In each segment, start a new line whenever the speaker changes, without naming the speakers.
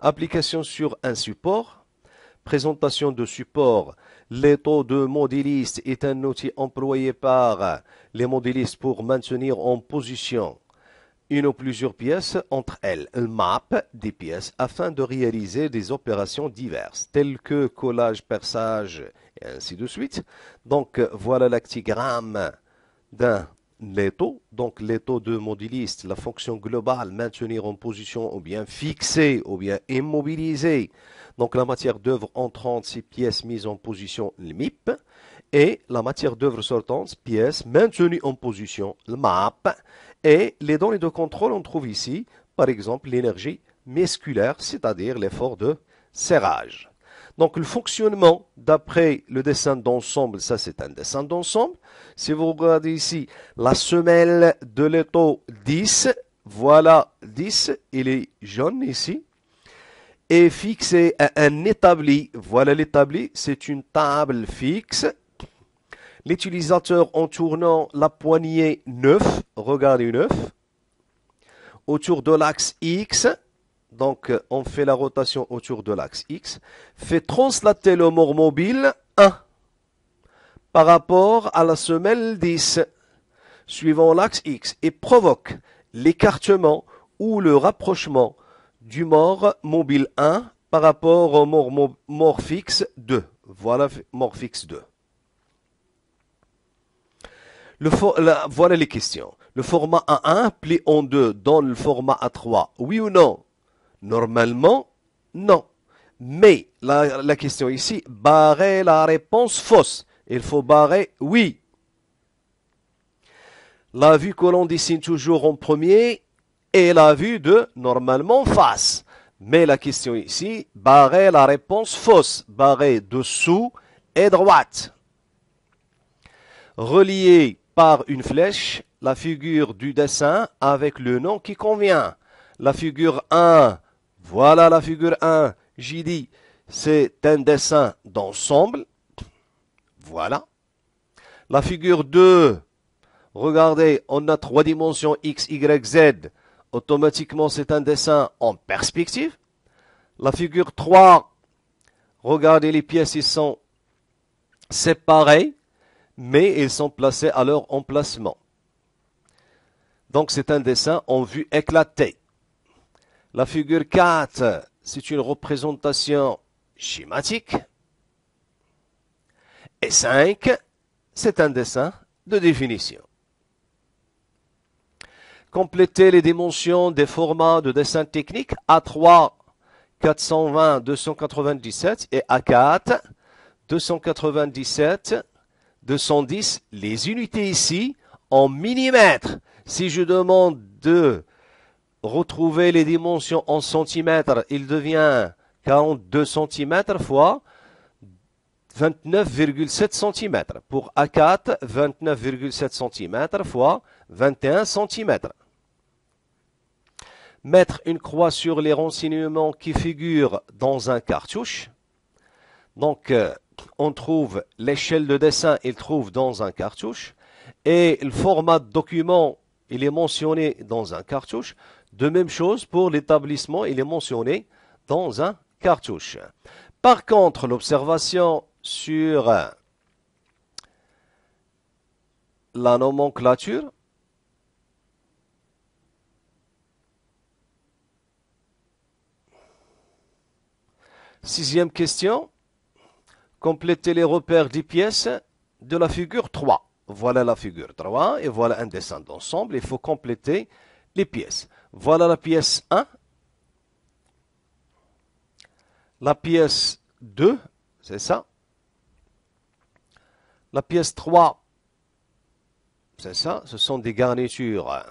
Application sur un support. Présentation de support. L'étau de modéliste est un outil employé par les modélistes pour maintenir en position une ou plusieurs pièces entre elles, le map des pièces afin de réaliser des opérations diverses telles que collage, perçage et ainsi de suite. Donc voilà l'actigramme d'un les taux, donc les taux de modéliste, la fonction globale, maintenir en position ou bien fixer ou bien immobiliser. donc la matière d'œuvre entrante, c'est pièces mises en position, le MIP, et la matière d'œuvre sortante, pièces maintenues en position, le MAP, et les données de contrôle, on trouve ici, par exemple, l'énergie musculaire, c'est-à-dire l'effort de serrage. Donc le fonctionnement d'après le dessin d'ensemble, ça c'est un dessin d'ensemble. Si vous regardez ici la semelle de l'étau 10, voilà 10, il est jaune ici, Et fixé à un établi. Voilà l'établi, c'est une table fixe. L'utilisateur en tournant la poignée 9, regardez 9, autour de l'axe X, donc, euh, on fait la rotation autour de l'axe X. Fait translater le mort mobile 1 par rapport à la semelle 10 suivant l'axe X et provoque l'écartement ou le rapprochement du mort mobile 1 par rapport au mort, fixe 2. Voilà mort fixe 2. voilà les questions. Le format A1 plié en 2 dans le format A3. Oui ou non Normalement, non. Mais la, question ici, barrer la réponse fausse. Il faut barrer oui. La vue que l'on dessine toujours en premier est la vue de normalement face. Mais la question ici, barrer la réponse fausse. Barrer dessous et droite. Relier par une flèche la figure du dessin avec le nom qui convient. La figure 1 voilà la figure 1. J'ai dit, c'est un dessin d'ensemble. Voilà. La figure 2, regardez, on a trois dimensions x, y, z. Automatiquement, c'est un dessin en perspective. La figure 3, regardez, les pièces, ils sont séparées, mais ils sont placés à leur emplacement. Donc, c'est un dessin en vue éclatée. La figure 4, c'est une représentation schématique. Et 5, c'est un dessin de définition. Complétez les dimensions des formats de dessin technique A3 420 297 et A4 297 210. Les unités ici en millimètres. Si je demande de retrouver les dimensions en centimètres, il devient 42 cm fois 29,7 cm. Pour A4, 29,7 cm fois 21 cm. Mettre une croix sur les renseignements qui figurent dans un cartouche. Donc, euh, on trouve l'échelle de dessin, il trouve dans un cartouche. Et le format de document, il est mentionné dans un cartouche. De même chose pour l'établissement, il est mentionné dans un cartouche. Par contre, l'observation sur la nomenclature, Sixième question. Compléter les repères des pièces de la figure 3. Voilà la figure 3 et voilà un dessin d'ensemble. Il faut compléter les pièces. Voilà la pièce 1. La pièce 2, c'est ça. La pièce 3, c'est ça, ce sont des garnitures.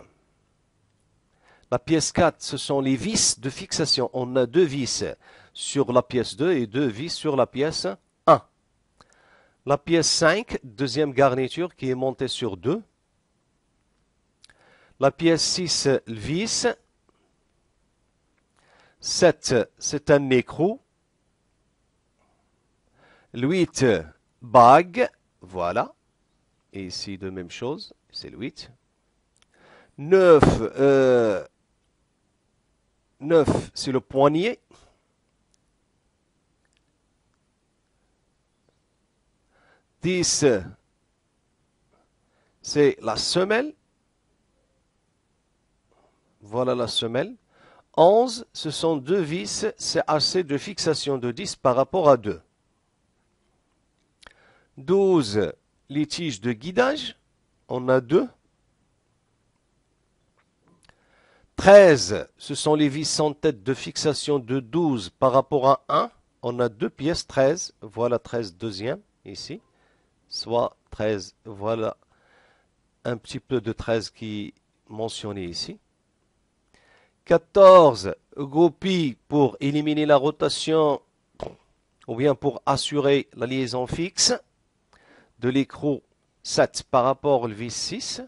La pièce 4, ce sont les vis de fixation. On a deux vis sur la pièce 2 et deux vis sur la pièce 1. La pièce 5, deuxième garniture qui est montée sur 2. La pièce 6, le vis. 7, c'est un écrou. 8, bague. Voilà. Et ici, de même chose, c'est le 8. 9, euh, 9 c'est le poignet. 10, c'est la semelle voilà la semelle. 11, ce sont deux vis, c'est assez de fixation de 10 par rapport à 2. 12, les tiges de guidage, on a 2. 13, ce sont les vis sans tête de fixation de 12 par rapport à 1. On a deux pièces, 13, voilà 13 deuxième, ici. Soit 13, voilà un petit peu de 13 qui est mentionné ici. 14 goupilles pour éliminer la rotation ou bien pour assurer la liaison fixe de l'écrou 7 par rapport au vis 6.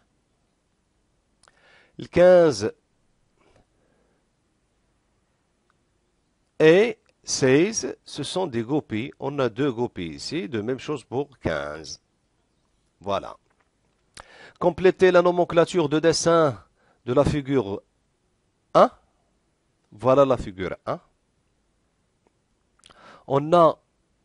Le 15 et 16, ce sont des goupilles. On a deux goupilles ici, de même chose pour 15. Voilà. Complétez la nomenclature de dessin de la figure voilà la figure 1. On a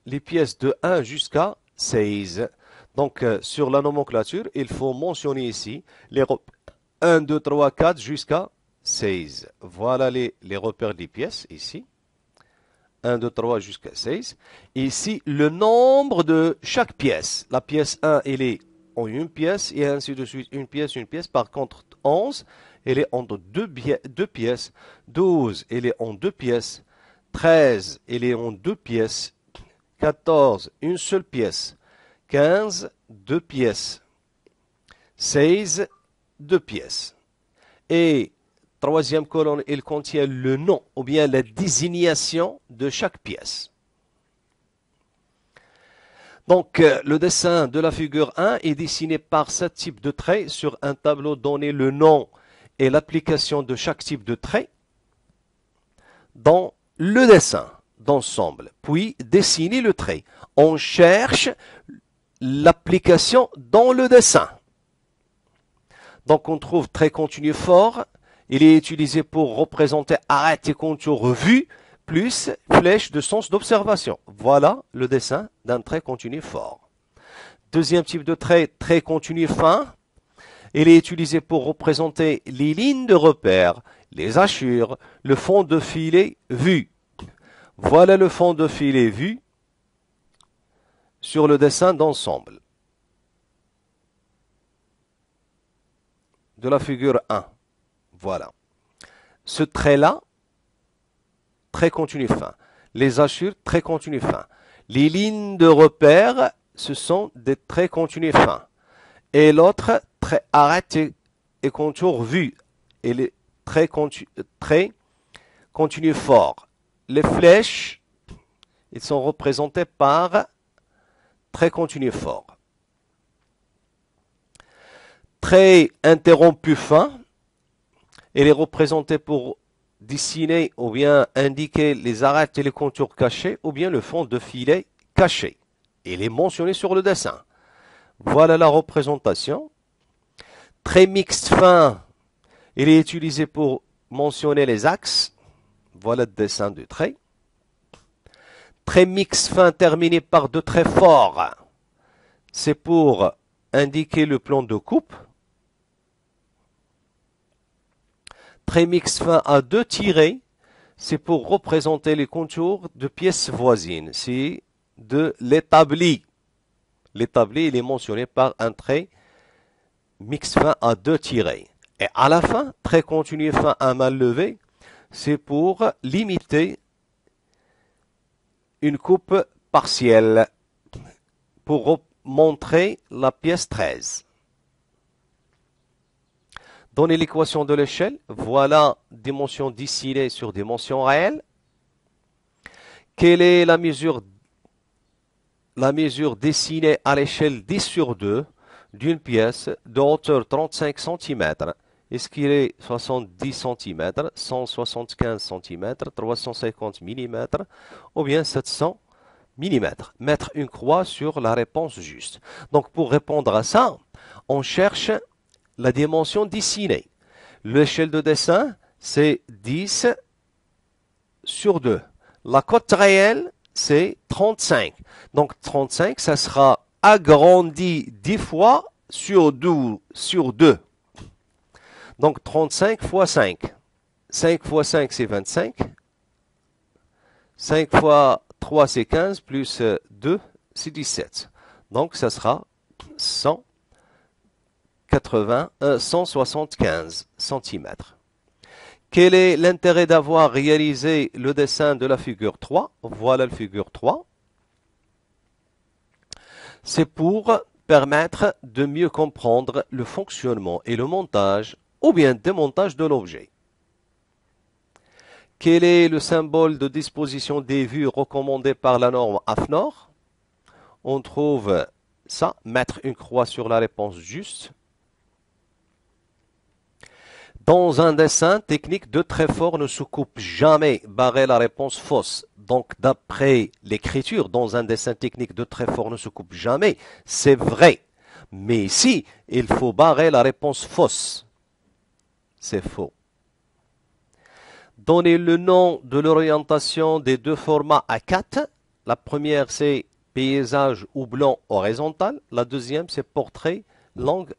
les pièces de 1 jusqu'à 16. Donc, euh, sur la nomenclature, il faut mentionner ici les repères 1, 2, 3, 4 jusqu'à 16. Voilà les, les repères des pièces ici. 1, 2, 3 jusqu'à 16. ici, le nombre de chaque pièce. La pièce 1, elle est en une pièce, et ainsi de suite, une pièce, une pièce. Par contre, 11, elle est entre deux, deux pièces. 12, elle est en deux pièces. 13, elle est en deux pièces. 14, une seule pièce. 15, deux pièces. 16, deux pièces. Et troisième colonne, il contient le nom ou bien la désignation de chaque pièce. Donc, euh, le dessin de la figure 1 est dessiné par ce type de trait sur un tableau donné le nom et l'application de chaque type de trait dans le dessin d'ensemble, puis dessiner le trait. On cherche l'application dans le dessin. Donc on trouve trait continu fort, il est utilisé pour représenter arrêt et contour revue, plus flèche de sens d'observation. Voilà le dessin d'un trait continu fort. Deuxième type de trait, trait continu fin, il est utilisé pour représenter les lignes de repère, les hachures, le fond de filet vu. Voilà le fond de filet vu sur le dessin d'ensemble de la figure 1. Voilà. Ce trait-là, très continu fin. Les hachures, très continu fin. Les lignes de repère, ce sont des traits continus fins. Et l'autre, très arrêté et contour vu. Et les très continu, très continue fort. Les flèches, elles sont représentées par très continu fort. Très interrompu fin, il est représenté pour dessiner ou bien indiquer les arêtes et les contours cachés ou bien le fond de filet caché. et est mentionné sur le dessin. Voilà la représentation. Très mixte fin, il est utilisé pour mentionner les axes. Voilà le dessin du trait. Très mixte fin terminé par deux traits forts. C'est pour indiquer le plan de coupe. Très mixte fin à deux tirés. C'est pour représenter les contours de pièces voisines. C'est de l'établi l'établi il est mentionné par un trait mix fin à deux tirés. Et à la fin, trait continu fin à mal levé, c'est pour limiter une coupe partielle pour montrer la pièce 13. Donner l'équation de l'échelle, voilà dimension distillée sur dimension réelle. Quelle est la mesure la mesure dessinée à l'échelle 10 sur 2 d'une pièce de hauteur 35 cm, est-ce qu'il est 70 cm, 175 cm, 350 mm ou bien 700 mm. Mettre une croix sur la réponse juste. Donc pour répondre à ça, on cherche la dimension dessinée. L'échelle de dessin, c'est 10 sur 2. La cote réelle, c'est 35. Donc 35, ça sera agrandi 10 fois sur 2. Donc 35 fois 5. 5 fois 5, c'est 25. 5 fois 3, c'est 15, plus 2, euh, c'est 17. Donc ça sera 175 euh, cm. Quel est l'intérêt d'avoir réalisé le dessin de la figure 3 Voilà la figure 3. C'est pour permettre de mieux comprendre le fonctionnement et le montage ou bien démontage de l'objet. Quel est le symbole de disposition des vues recommandé par la norme AFNOR On trouve ça, mettre une croix sur la réponse juste. Dans un dessin technique, de très fort, ne se coupe jamais. Barrer la réponse fausse. Donc, d'après l'écriture, dans un dessin technique, de très fort, ne se coupe jamais. C'est vrai. Mais ici, il faut barrer la réponse fausse. C'est faux. Donnez le nom de l'orientation des deux formats à 4. La première, c'est paysage ou blanc horizontal. La deuxième, c'est portrait langue